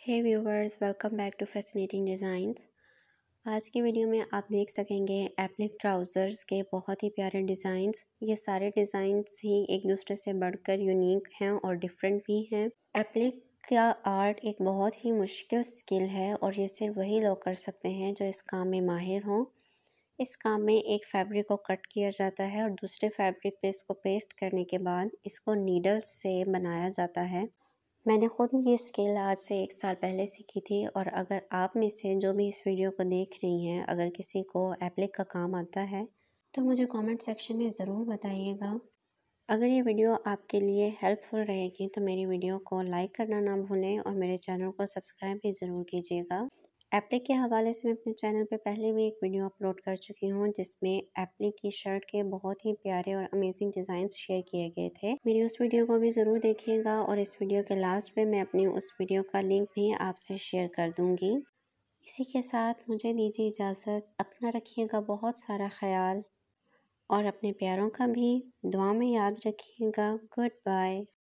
hey viewers welcome back to fascinating designs आज की video में आप देख सकेंगे एप्लिक ट्राउज़र्स के बहुत ही प्यारे डिज़ाइंस ये सारे डिज़ाइंस ही एक दूसरे से बढ़कर यूनिक हैं और डिफरेंट भी हैं एप्लिक का आर्ट एक बहुत ही मुश्किल स्किल है और ये सिर्फ वही लोग कर सकते हैं जो इस काम में माहिर हों इस काम में एक फैब्रिक को कट किया जाता है और दूसरे फैब्रिक पे इसको पेस्ट करने के बाद इसको नीडल से बनाया जाता है मैंने ख़ुद ये स्किल आज से एक साल पहले सीखी थी और अगर आप में से जो भी इस वीडियो को देख रही हैं अगर किसी को एप्लिक का काम आता है तो मुझे कमेंट सेक्शन में ज़रूर बताइएगा अगर ये वीडियो आपके लिए हेल्पफुल रहेगी तो मेरी वीडियो को लाइक करना ना भूलें और मेरे चैनल को सब्सक्राइब भी ज़रूर कीजिएगा एप्ली के हवाले से मैं अपने चैनल पे पहले भी एक वीडियो अपलोड कर चुकी हूँ जिसमें एप्ली की शर्ट के बहुत ही प्यारे और अमेजिंग डिज़ाइन शेयर किए गए थे मेरी उस वीडियो को भी ज़रूर देखिएगा और इस वीडियो के लास्ट में मैं अपनी उस वीडियो का लिंक भी आपसे शेयर कर दूँगी इसी के साथ मुझे दीजिए इजाज़त अपना रखिएगा बहुत सारा ख्याल और अपने प्यारों का भी दुआ में याद रखिएगा गुड बाय